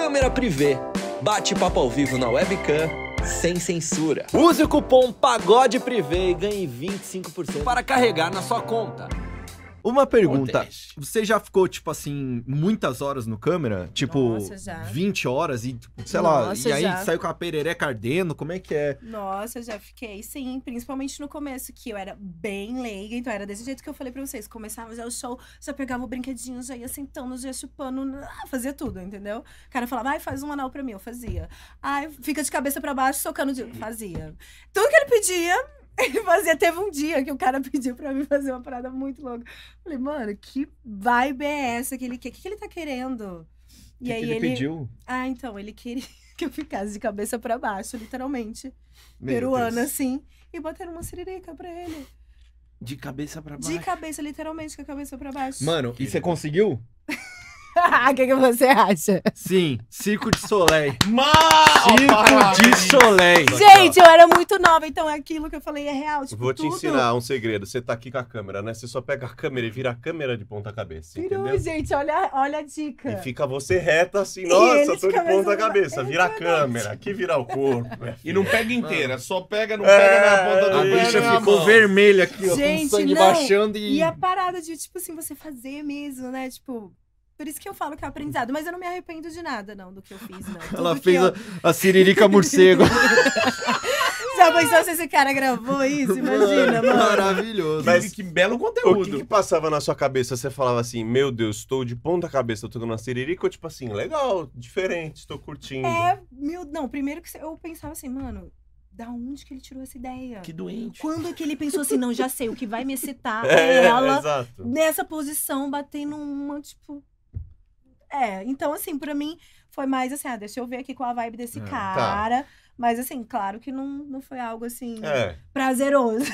câmera privê, bate-papo ao vivo na webcam, sem censura. Use o cupom Pagode e ganhe 25% para carregar na sua conta. Uma pergunta. Você já ficou, tipo assim, muitas horas no câmera? Tipo, Nossa, 20 horas e, tipo, sei lá, e aí já. saiu com a perereca ardendo? Como é que é? Nossa, já fiquei, sim. Principalmente no começo, que eu era bem leiga. Então, era desse jeito que eu falei pra vocês. Começava já o show, já pegava o brinquedinho, já ia sentando, já ia chupando. Ah, fazia tudo, entendeu? O cara falava, ai, faz um anal pra mim. Eu fazia. Ai, fica de cabeça pra baixo, socando de... Fazia. Tudo que ele pedia, ele fazia, teve um dia que o cara pediu pra mim fazer uma parada muito louca. Falei, mano, que vibe é essa que ele quer? O que, que ele tá querendo? E aí que ele, ele pediu? Ah, então, ele queria que eu ficasse de cabeça para baixo, literalmente. Meu peruana, Deus. assim. E botaram uma siririca pra ele. De cabeça para baixo? De cabeça, literalmente, com a cabeça para baixo. Mano, e você conseguiu? O que, que você acha? Sim, Circo de Soleil. Mano! Circo de Soleil. Gente, eu era muito nova, então é aquilo que eu falei é real. Tipo, Vou te tudo. ensinar um segredo. Você tá aqui com a câmera, né? Você só pega a câmera e vira a câmera de ponta cabeça. Virou, entendeu? gente, olha, olha a dica. E fica você reta assim, nossa, tô de ponta cabeça. Vira a câmera, aqui vira o corpo. e não pega inteira, só pega, não é, pega é, na ponta do A bicha ficou né, vermelha aqui, ó, gente, com sangue não. baixando e. E a parada de, tipo assim, você fazer mesmo, né? Tipo, por isso que eu falo que é um aprendizado. Mas eu não me arrependo de nada, não, do que eu fiz, não. Tudo Ela fez eu... a, siririca morcego. Já pensou se esse cara gravou isso? Imagina, mano. Maravilhoso. Mas que belo conteúdo. O que, que, passava na sua cabeça? Você falava assim, meu Deus, estou de ponta cabeça tocando uma siririca? Ou tipo assim, legal, diferente, estou curtindo. É, meu... Não, primeiro que eu pensava assim, mano, da onde que ele tirou essa ideia? Que doente. Quando é que ele pensou assim, não, já sei, o que vai me excitar é, é ela nessa posição, batendo uma, tipo, é, então assim, para mim foi mais assim, ah, deixa eu ver aqui qual a vibe desse é, tá. cara. Tá. Mas assim, claro que não, não foi algo assim é. prazeroso.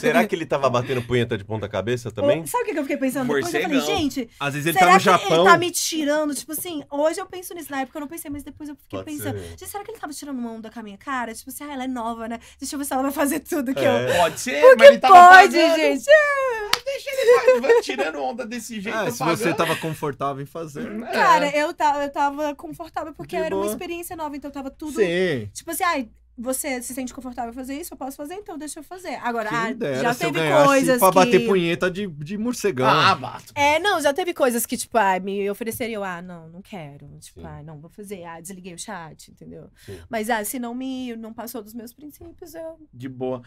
Será que ele tava batendo punheta de ponta cabeça também? sabe o que eu fiquei pensando Por depois? Eu falei, não. gente, às vezes ele tá será tá no que Japão. Ele tá me tirando, tipo assim, hoje eu penso nisso, na época eu não pensei, mas depois eu fiquei Pode pensando, ser. gente, será que ele tava tirando mão da minha cara? Tipo assim, ah, ela é nova, né? Deixa eu ver se ela vai fazer tudo que é. eu. Pode ser, Porque mas ele tava Pode, fazendo. gente. É deixa ele vai, tirando onda desse jeito. Ah, se pagando. você tava confortável em fazer. Hum, é. Cara, eu, tava, eu tava confortável porque era uma experiência nova, então tava tudo. Sim. Tipo assim, ai. Você se sente confortável em fazer isso? Eu posso fazer, então deixa eu fazer. Agora, ah, já teve coisas. Pra que... bater punheta de, de morcegão. Ah, bato. É, não, já teve coisas que, tipo, ah, me ofereceriam. Ah, não, não quero. Tipo, Sim. ah, não, vou fazer. Ah, desliguei o chat, entendeu? Sim. Mas, ah, se não me não passou dos meus princípios, eu. De boa.